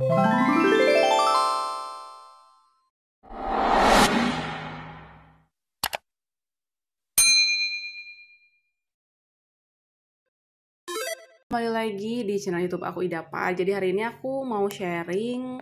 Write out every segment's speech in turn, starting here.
Kembali lagi di channel YouTube aku Idapa. Jadi hari ini aku mau sharing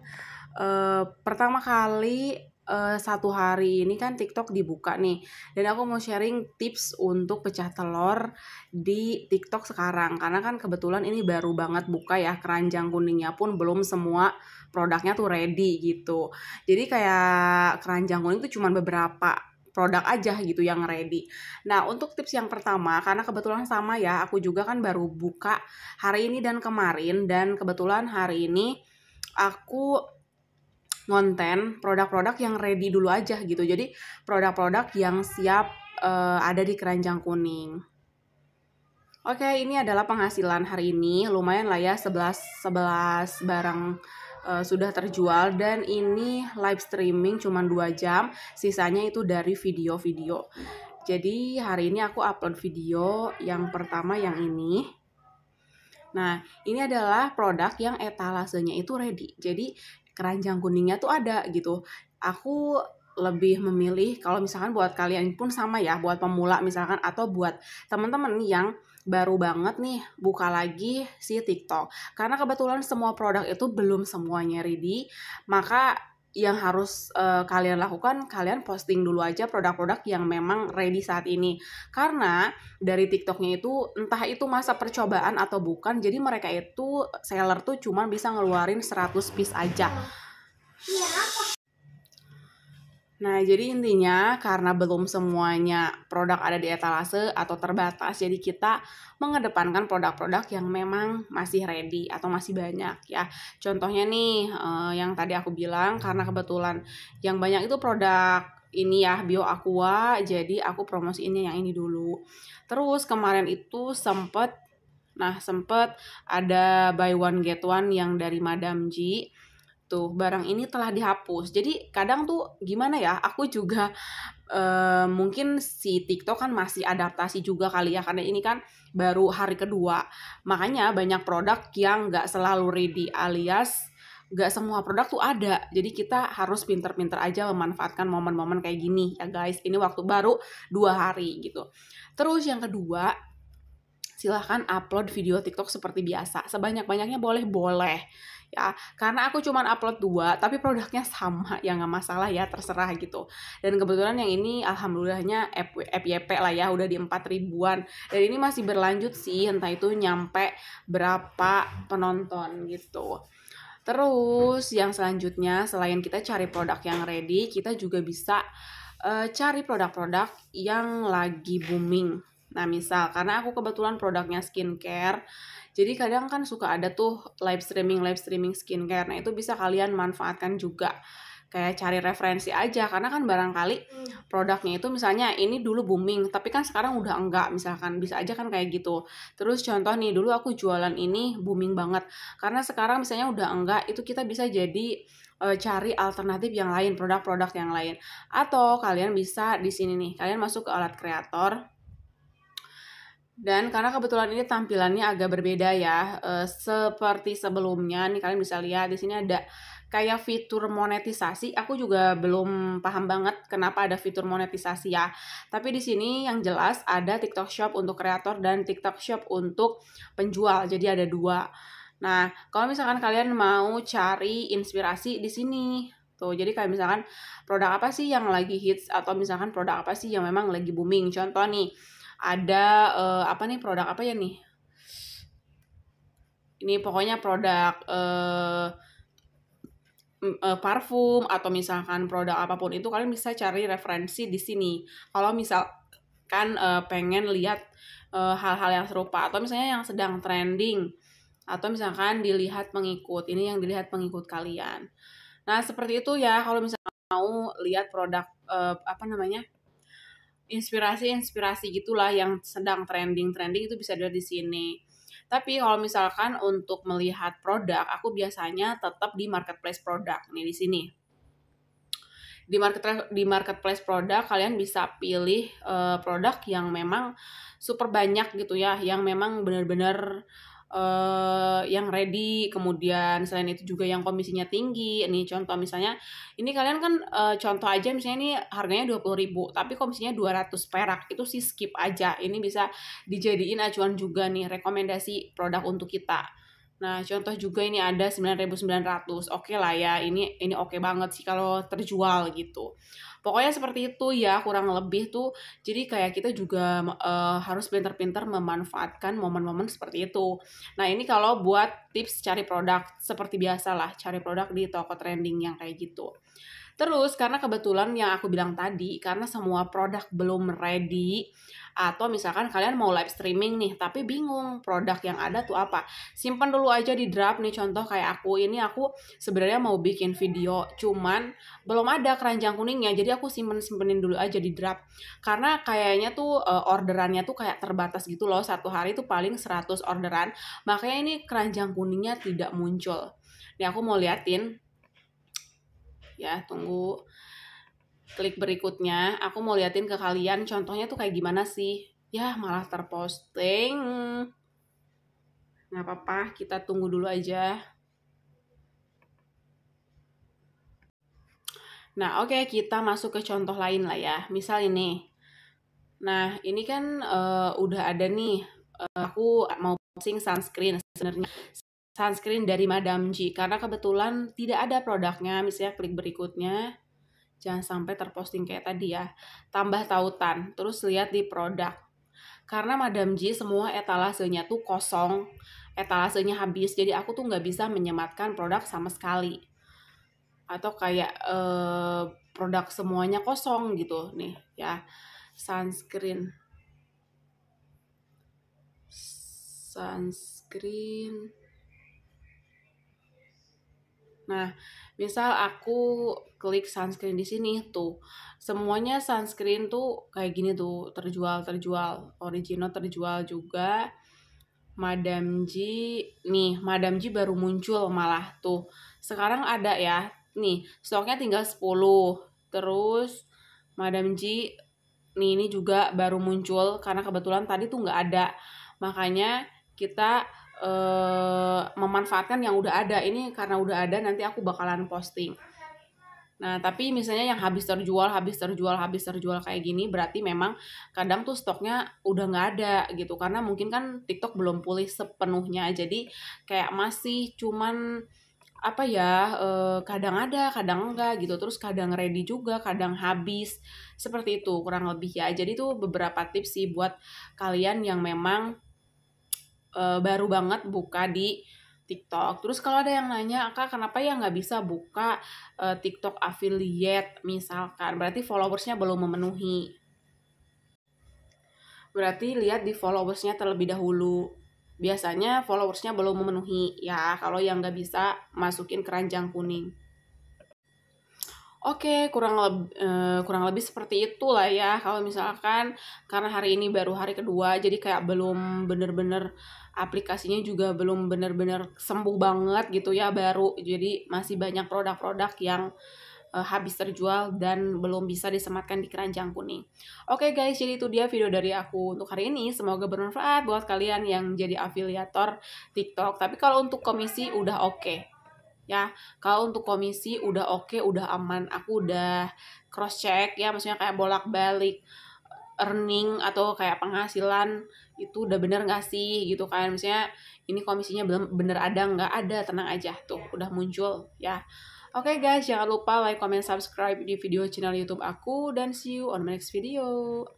uh, pertama kali uh, satu hari ini kan TikTok dibuka nih dan aku mau sharing tips untuk pecah telur di TikTok sekarang karena kan kebetulan ini baru banget buka ya keranjang kuningnya pun belum semua produknya tuh ready gitu jadi kayak keranjang kuning tuh cuman beberapa produk aja gitu yang ready. Nah, untuk tips yang pertama, karena kebetulan sama ya, aku juga kan baru buka hari ini dan kemarin, dan kebetulan hari ini aku ngonten produk-produk yang ready dulu aja gitu. Jadi produk-produk yang siap uh, ada di keranjang kuning. Oke, okay, ini adalah penghasilan hari ini. Lumayan lah ya 11 11 barang uh, sudah terjual dan ini live streaming cuma 2 jam, sisanya itu dari video-video. Jadi hari ini aku upload video yang pertama yang ini. Nah, ini adalah produk yang etalasenya itu ready. Jadi keranjang kuningnya tuh ada gitu. Aku lebih memilih kalau misalkan buat kalian pun sama ya buat pemula misalkan atau buat teman-teman yang baru banget nih buka lagi si TikTok karena kebetulan semua produk itu belum semuanya ready maka yang harus uh, kalian lakukan kalian posting dulu aja produk-produk yang memang ready saat ini karena dari TikToknya itu entah itu masa percobaan atau bukan jadi mereka itu seller tuh cuma bisa ngeluarin 100 piece aja iya, Nah, jadi intinya karena belum semuanya produk ada di etalase atau terbatas, jadi kita mengedepankan produk-produk yang memang masih ready atau masih banyak ya. Contohnya nih eh, yang tadi aku bilang karena kebetulan yang banyak itu produk ini ya bio aqua, jadi aku promosiinnya yang ini dulu. Terus kemarin itu sempet Nah, sempet ada buy one get one yang dari Madam G tuh gitu. barang ini telah dihapus. Jadi kadang tuh gimana ya, aku juga uh, mungkin si TikTok kan masih adaptasi juga kali ya karena ini kan baru hari kedua. Makanya banyak produk yang nggak selalu ready alias nggak semua produk tuh ada. Jadi kita harus pinter-pinter aja memanfaatkan momen-momen kayak gini ya guys. Ini waktu baru dua hari gitu. Terus yang kedua, silahkan upload video TikTok seperti biasa. Sebanyak-banyaknya boleh-boleh ya karena aku cuman upload dua tapi produknya sama ya nggak masalah ya terserah gitu dan kebetulan yang ini alhamdulillahnya FYP lah ya udah di 4 ribuan dan ini masih berlanjut sih entah itu nyampe berapa penonton gitu Terus yang selanjutnya selain kita cari produk yang ready, kita juga bisa uh, cari produk-produk yang lagi booming. Nah, misal karena aku kebetulan produknya skincare, jadi kadang kan suka ada tuh live streaming live streaming skincare. Nah, itu bisa kalian manfaatkan juga. Kayak cari referensi aja karena kan barangkali hmm. produknya itu misalnya ini dulu booming, tapi kan sekarang udah enggak misalkan bisa aja kan kayak gitu. Terus contoh nih dulu aku jualan ini booming banget. Karena sekarang misalnya udah enggak, itu kita bisa jadi eh, cari alternatif yang lain, produk-produk yang lain. Atau kalian bisa di sini nih, kalian masuk ke alat kreator dan karena kebetulan ini tampilannya agak berbeda ya, e, seperti sebelumnya nih kalian bisa lihat di sini ada kayak fitur monetisasi. Aku juga belum paham banget kenapa ada fitur monetisasi ya. Tapi di sini yang jelas ada TikTok Shop untuk kreator dan TikTok Shop untuk penjual. Jadi ada dua. Nah, kalau misalkan kalian mau cari inspirasi di sini, Tuh, jadi kayak misalkan produk apa sih yang lagi hits atau misalkan produk apa sih yang memang lagi booming. Contoh nih, ada uh, apa nih produk apa ya nih ini pokoknya produk uh, uh, parfum atau misalkan produk apapun itu kalian bisa cari referensi di sini kalau misalkan uh, pengen lihat hal-hal uh, yang serupa atau misalnya yang sedang trending atau misalkan dilihat pengikut ini yang dilihat pengikut kalian nah seperti itu ya kalau misalnya mau lihat produk uh, apa namanya inspirasi-inspirasi gitulah yang sedang trending-trending itu bisa dilihat di sini. Tapi kalau misalkan untuk melihat produk, aku biasanya tetap di marketplace produk nih di sini. Di market di marketplace produk kalian bisa pilih uh, produk yang memang super banyak gitu ya, yang memang benar-benar uh, yang ready kemudian selain itu juga yang komisinya tinggi ini contoh misalnya ini kalian kan uh, contoh aja misalnya ini harganya dua puluh ribu tapi komisinya dua ratus perak itu sih skip aja ini bisa dijadiin acuan juga nih rekomendasi produk untuk kita Nah, contoh juga ini ada 9.900. Oke okay lah ya, ini ini oke okay banget sih kalau terjual gitu. Pokoknya seperti itu ya, kurang lebih tuh. Jadi kayak kita juga uh, harus pintar-pintar memanfaatkan momen-momen seperti itu. Nah, ini kalau buat tips cari produk, seperti biasalah cari produk di toko trending yang kayak gitu. Terus karena kebetulan yang aku bilang tadi, karena semua produk belum ready atau misalkan kalian mau live streaming nih tapi bingung produk yang ada tuh apa. Simpan dulu aja di draft nih contoh kayak aku ini aku sebenarnya mau bikin video cuman belum ada keranjang kuningnya jadi aku simpen-simpenin dulu aja di draft. Karena kayaknya tuh eh, orderannya tuh kayak terbatas gitu loh satu hari tuh paling 100 orderan. Makanya ini keranjang kuningnya tidak muncul. Nih aku mau liatin ya tunggu klik berikutnya aku mau liatin ke kalian contohnya tuh kayak gimana sih ya malah terposting nggak apa-apa kita tunggu dulu aja nah oke okay, kita masuk ke contoh lain lah ya misal ini nah ini kan uh, udah ada nih uh, aku mau posting sunscreen sebenarnya sunscreen dari Madam G karena kebetulan tidak ada produknya misalnya klik berikutnya jangan sampai terposting kayak tadi ya tambah tautan terus lihat di produk karena Madam G semua etalasenya tuh kosong etalasenya habis jadi aku tuh nggak bisa menyematkan produk sama sekali atau kayak eh, produk semuanya kosong gitu nih ya sunscreen sunscreen Nah, misal aku klik sunscreen di sini tuh, semuanya sunscreen tuh kayak gini tuh, terjual, terjual. Original terjual juga. Madam G, nih, Madam G baru muncul malah tuh. Sekarang ada ya, nih, stoknya tinggal 10. Terus Madam G, nih ini juga baru muncul karena kebetulan tadi tuh nggak ada. Makanya kita uh, memanfaatkan yang udah ada ini karena udah ada nanti aku bakalan posting Nah, tapi misalnya yang habis terjual, habis terjual, habis terjual kayak gini, berarti memang kadang tuh stoknya udah nggak ada gitu. Karena mungkin kan TikTok belum pulih sepenuhnya. Jadi kayak masih cuman apa ya, eh, kadang ada, kadang enggak gitu. Terus kadang ready juga, kadang habis. Seperti itu kurang lebih ya. Jadi tuh beberapa tips sih buat kalian yang memang uh, baru banget buka di TikTok. Terus kalau ada yang nanya, Kak, kenapa ya nggak bisa buka uh, TikTok affiliate misalkan? Berarti followersnya belum memenuhi. Berarti lihat di followersnya terlebih dahulu. Biasanya followersnya belum memenuhi. Ya, kalau yang nggak bisa, masukin keranjang kuning. Oke, okay, kurang lebih eh, uh, kurang lebih seperti itulah ya. Kalau misalkan karena hari ini baru hari kedua, jadi kayak belum bener-bener aplikasinya juga belum bener-bener sembuh banget gitu ya baru. Jadi masih banyak produk-produk yang uh, habis terjual dan belum bisa disematkan di keranjang kuning. Oke okay guys, jadi itu dia video dari aku untuk hari ini. Semoga bermanfaat buat kalian yang jadi afiliator TikTok. Tapi kalau untuk komisi udah oke. Okay ya kalau untuk komisi udah oke okay, udah aman aku udah cross check ya maksudnya kayak bolak balik eh, earning atau kayak penghasilan itu udah bener gak sih gitu kan misalnya ini komisinya belum bener ada nggak ada tenang aja tuh iya. udah muncul ya oke okay guys jangan lupa like comment subscribe di video channel youtube aku dan see you on my next video